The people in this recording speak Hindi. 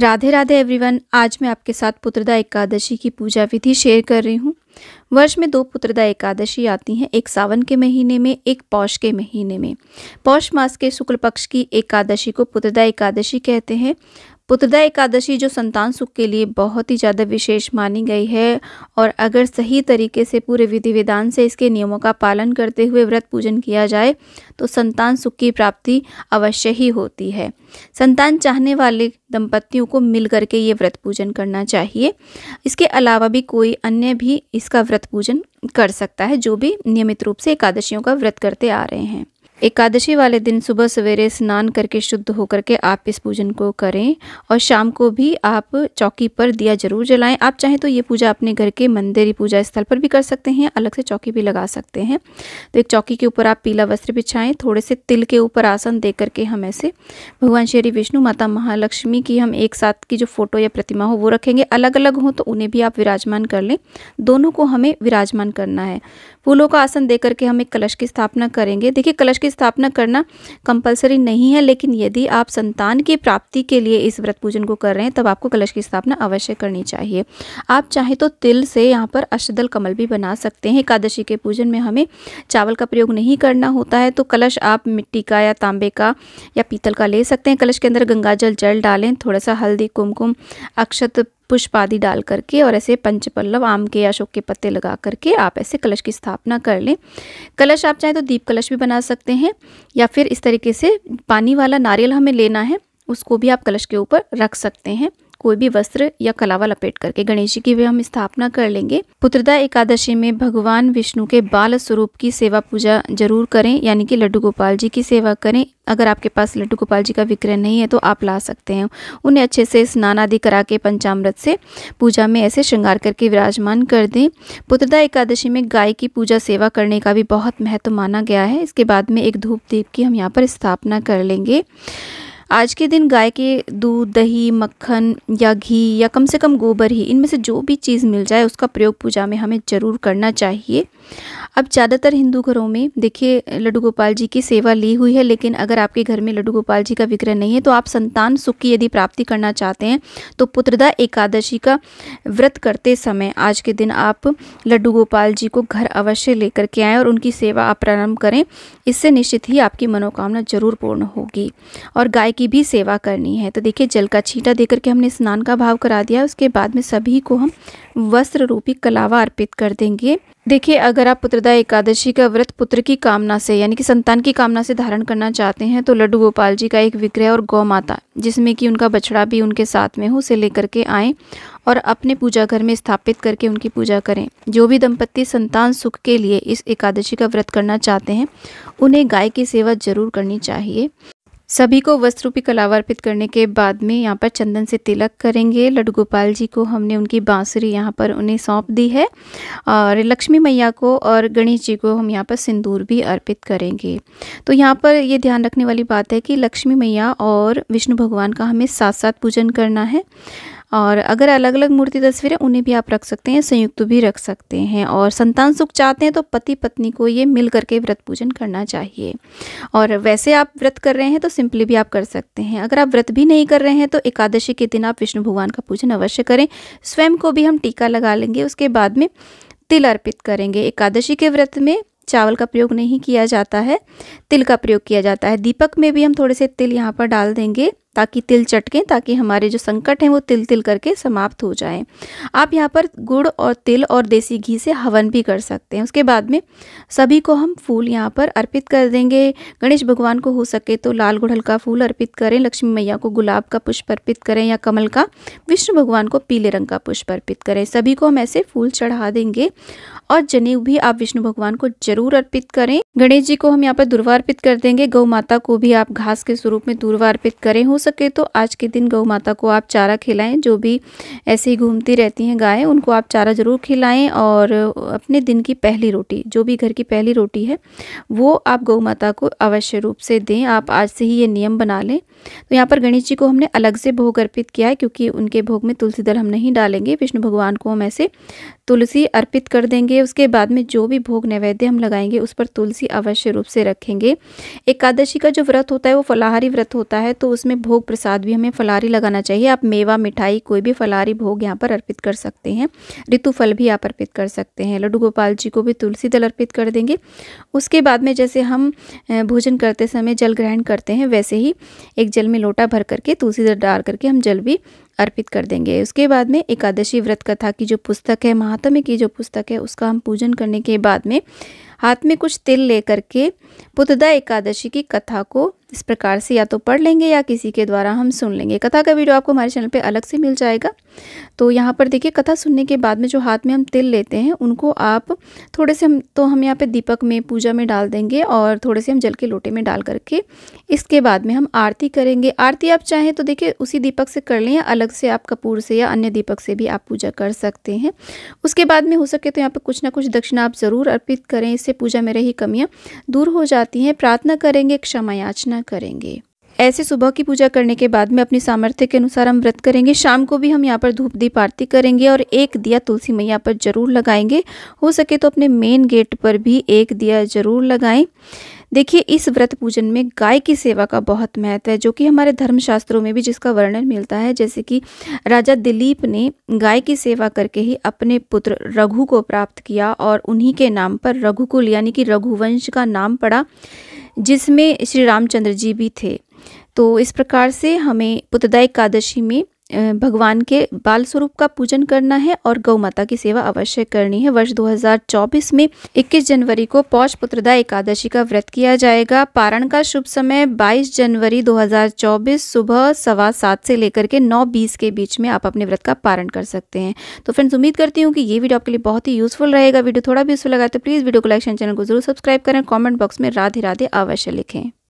राधे राधे एवरीवन आज मैं आपके साथ पुत्रदा एकादशी की पूजा विधि शेयर कर रही हूँ वर्ष में दो पुत्रदा एकादशी आती हैं एक सावन के महीने में एक पौष के महीने में पौष मास के शुक्ल पक्ष की एकादशी को पुत्रदा एकादशी कहते हैं पुत्रदा एकादशी जो संतान सुख के लिए बहुत ही ज़्यादा विशेष मानी गई है और अगर सही तरीके से पूरे विधि विधान से इसके नियमों का पालन करते हुए व्रत पूजन किया जाए तो संतान सुख की प्राप्ति अवश्य ही होती है संतान चाहने वाले दंपतियों को मिल करके ये व्रत पूजन करना चाहिए इसके अलावा भी कोई अन्य भी इसका व्रत पूजन कर सकता है जो भी नियमित रूप से एकादशियों का व्रत करते आ रहे हैं एकादशी वाले दिन सुबह सवेरे स्नान करके शुद्ध होकर के आप इस पूजन को करें और शाम को भी आप चौकी पर दिया जरूर जलाएं आप चाहें तो ये पूजा अपने घर के मंदिर पूजा स्थल पर भी कर सकते हैं अलग से चौकी भी लगा सकते हैं तो एक चौकी के ऊपर आप पीला वस्त्र बिछाएं थोड़े से तिल के ऊपर आसन दे करके हम ऐसे भगवान श्री विष्णु माता महालक्ष्मी की हम एक साथ की जो फोटो या प्रतिमा हो वो रखेंगे अलग अलग हों तो उन्हें भी आप विराजमान कर लें दोनों को हमें विराजमान करना है फूलों का आसन दे करके हम एक कलश की स्थापना करेंगे देखिए कलश की की स्थापना करना कंपलसरी नहीं है लेकिन यदि आप संतान की प्राप्ति के लिए इस व्रत पूजन को कर रहे हैं तब आपको कलश की स्थापना अवश्य करनी चाहिए आप चाहे तो तिल से यहाँ पर अष्टदल कमल भी बना सकते हैं एकादशी के पूजन में हमें चावल का प्रयोग नहीं करना होता है तो कलश आप मिट्टी का या तांबे का या पीतल का ले सकते हैं कलश के अंदर गंगा जल जल डालें थोड़ा सा हल्दी कुमकुम अक्षत पुष्प आदि डाल करके और ऐसे पंचपल्लव आम के या अशोक के पत्ते लगा करके आप ऐसे कलश की स्थापना कर लें कलश आप चाहें तो दीप कलश भी बना सकते हैं या फिर इस तरीके से पानी वाला नारियल हमें लेना है उसको भी आप कलश के ऊपर रख सकते हैं कोई भी वस्त्र या कलावा लपेट करके गणेश जी की भी हम स्थापना कर लेंगे पुत्रदा एकादशी में भगवान विष्णु के बाल स्वरूप की सेवा पूजा जरूर करें यानी कि लड्डू गोपाल जी की सेवा करें अगर आपके पास लड्डू गोपाल जी का विक्रय नहीं है तो आप ला सकते हैं उन्हें अच्छे से स्नान आदि करा के पंचामृत से पूजा में ऐसे श्रृंगार करके विराजमान कर दें पुत्रदा एकादशी में गाय की पूजा सेवा करने का भी बहुत महत्व माना गया है इसके बाद में एक धूप दीप की हम यहाँ पर स्थापना कर लेंगे आज के दिन गाय के दूध दही मक्खन या घी या कम से कम गोबर ही इनमें से जो भी चीज़ मिल जाए उसका प्रयोग पूजा में हमें ज़रूर करना चाहिए अब ज़्यादातर हिंदू घरों में देखिए लड्डू गोपाल जी की सेवा ली हुई है लेकिन अगर आपके घर में लड्डू गोपाल जी का विग्रह नहीं है तो आप संतान सुख की यदि प्राप्ति करना चाहते हैं तो पुत्रदा एकादशी का व्रत करते समय आज के दिन आप लड्डू गोपाल जी को घर अवश्य लेकर के आएँ और उनकी सेवा आप प्रारंभ करें इससे निश्चित ही आपकी मनोकामना जरूर पूर्ण होगी और गाय की भी सेवा करनी है तो देखिए जल का छींटा देकर के हमने स्नान का भाव करा दिया उसके बाद में सभी को हम वस्त्र रूपी कलावा अर्पित कर देंगे देखिए अगर आप पुत्रदा एकादशी का व्रत पुत्र की कामना से यानी कि संतान की कामना से धारण करना चाहते हैं तो लड्डू गोपाल जी का एक विग्रह और गौ माता जिसमें कि उनका बछड़ा भी उनके साथ में हो उसे लेकर के आए और अपने पूजा घर में स्थापित करके उनकी पूजा करें जो भी दंपत्ति संतान सुख के लिए इस एकादशी का व्रत करना चाहते हैं उन्हें गाय की सेवा जरूर करनी चाहिए सभी को वस्त्र रूपी कलावा अर्पित करने के बाद में यहाँ पर चंदन से तिलक करेंगे लड्डू गोपाल जी को हमने उनकी बांसुरी यहाँ पर उन्हें सौंप दी है और लक्ष्मी मैया को और गणेश जी को हम यहाँ पर सिंदूर भी अर्पित करेंगे तो यहाँ पर ये ध्यान रखने वाली बात है कि लक्ष्मी मैया और विष्णु भगवान का हमें साथ साथ पूजन करना है और अगर अलग अलग मूर्ति तस्वीरें उन्हें भी आप रख सकते हैं संयुक्त भी रख सकते हैं और संतान सुख चाहते हैं तो पति पत्नी को ये मिल करके व्रत पूजन करना चाहिए और वैसे आप व्रत कर रहे हैं तो सिंपली भी आप कर सकते हैं अगर आप व्रत भी नहीं कर रहे हैं तो एकादशी के दिन आप विष्णु भगवान का पूजन अवश्य करें स्वयं को भी हम टीका लगा लेंगे उसके बाद में तिल अर्पित करेंगे एकादशी के व्रत में चावल का प्रयोग नहीं किया जाता है तिल का प्रयोग किया जाता है दीपक में भी हम थोड़े से तिल यहाँ पर डाल देंगे ताकि तिल चटकें ताकि हमारे जो संकट हैं वो तिल तिल करके समाप्त हो जाएं आप यहाँ पर गुड़ और तिल और देसी घी से हवन भी कर सकते हैं उसके बाद में सभी को हम फूल यहाँ पर अर्पित कर देंगे गणेश भगवान को हो सके तो लाल गुड़हल का फूल अर्पित करें लक्ष्मी मैया को गुलाब का पुष्प अर्पित करें या कमल का विष्णु भगवान को पीले रंग का पुष्प अर्पित करें सभी को हम ऐसे फूल चढ़ा देंगे और जनेऊ भी आप विष्णु भगवान को जरूर अर्पित करें गणेश जी को हम यहाँ पर दुर्वा अर्पित कर देंगे गौ माता को भी आप घास के स्वरूप में दुर्वा अर्पित करें हो सके तो आज के दिन गौ माता को आप चारा खिलाएं जो भी ऐसे ही घूमती रहती हैं गायें उनको आप चारा ज़रूर खिलाएं और अपने दिन की पहली रोटी जो भी घर की पहली रोटी है वो आप गौ माता को अवश्य रूप से दें आप आज से ही ये नियम बना लें तो यहाँ पर गणेश जी को हमने अलग से भोग अर्पित किया है क्योंकि उनके भोग में तुलसी दल हम नहीं डालेंगे विष्णु भगवान को हम ऐसे तुलसी अर्पित कर देंगे उसके बाद में जो भी भोग नैवेद्य हम लगाएंगे उस पर तुलसी अवश्य रूप से रखेंगे एकादशी का जो व्रत होता है वो फलाहारी व्रत होता है तो उसमें भोग प्रसाद भी हमें फलारी लगाना चाहिए आप मेवा मिठाई कोई भी फलारी भोग यहाँ पर अर्पित कर सकते हैं ऋतु फल भी आप अर्पित कर सकते हैं लड्डू गोपाल जी को भी तुलसी दल अर्पित कर देंगे उसके बाद में जैसे हम भोजन करते समय जल ग्रहण करते हैं वैसे ही एक जल में लोटा भर करके तुलसी दल डाल करके हम जल भी अर्पित कर देंगे उसके बाद में एकादशी व्रत कथा की जो पुस्तक है महात्म्य की जो पुस्तक है उसका हम पूजन करने के बाद में हाथ में कुछ तिल लेकर के पुतदा एकादशी की कथा को इस प्रकार से या तो पढ़ लेंगे या किसी के द्वारा हम सुन लेंगे कथा का वीडियो आपको हमारे चैनल पे अलग से मिल जाएगा तो यहाँ पर देखिए कथा सुनने के बाद में जो हाथ में हम तिल लेते हैं उनको आप थोड़े से हम तो हम यहाँ पे दीपक में पूजा में डाल देंगे और थोड़े से हम जल के लोटे में डाल करके इसके बाद में हम आरती करेंगे आरती आप चाहें तो देखिए उसी दीपक से कर लें या अलग से आप कपूर से या अन्य दीपक से भी आप पूजा कर सकते हैं उसके बाद में हो सके तो यहाँ पर कुछ ना कुछ दक्षिणा आप ज़रूर अर्पित करें इससे पूजा में रही कमियाँ दूर हो जाती हैं प्रार्थना करेंगे क्षमा याचना प्रार्थना करेंगे ऐसे सुबह की पूजा करने के बाद में अपनी सामर्थ्य के अनुसार हम व्रत करेंगे शाम को भी हम यहाँ पर धूप दीप आरती करेंगे और एक दिया तुलसी मैया पर जरूर लगाएंगे हो सके तो अपने मेन गेट पर भी एक दिया जरूर लगाएं देखिए इस व्रत पूजन में गाय की सेवा का बहुत महत्व है जो कि हमारे धर्मशास्त्रों में भी जिसका वर्णन मिलता है जैसे कि राजा दिलीप ने गाय की सेवा करके ही अपने पुत्र रघु को प्राप्त किया और उन्हीं के नाम पर रघुकुल यानी कि रघुवंश का नाम पड़ा जिसमें श्री रामचंद्र जी भी थे तो इस प्रकार से हमें पुतदा एकादशी में भगवान के बाल स्वरूप का पूजन करना है और गौ माता की सेवा अवश्य करनी है वर्ष 2024 में 21 जनवरी को पौष पुत्रदा एकादशी का व्रत किया जाएगा पारण का शुभ समय 22 जनवरी 2024 सुबह सवा सात से लेकर के नौ बीस के बीच में आप अपने व्रत का पारण कर सकते हैं तो फ्रेंड्स उम्मीद करती हूँ कि ये वीडियो आपके लिए बहुत ही यूजफुल रहेगा वीडियो थोड़ा भी यूजफुल लगा तो प्लीज़ वीडियो को लाइक चैनल को जरूर सब्सक्राइब करें कॉमेंट बॉक्स में राधे राधे अवश्य लिखें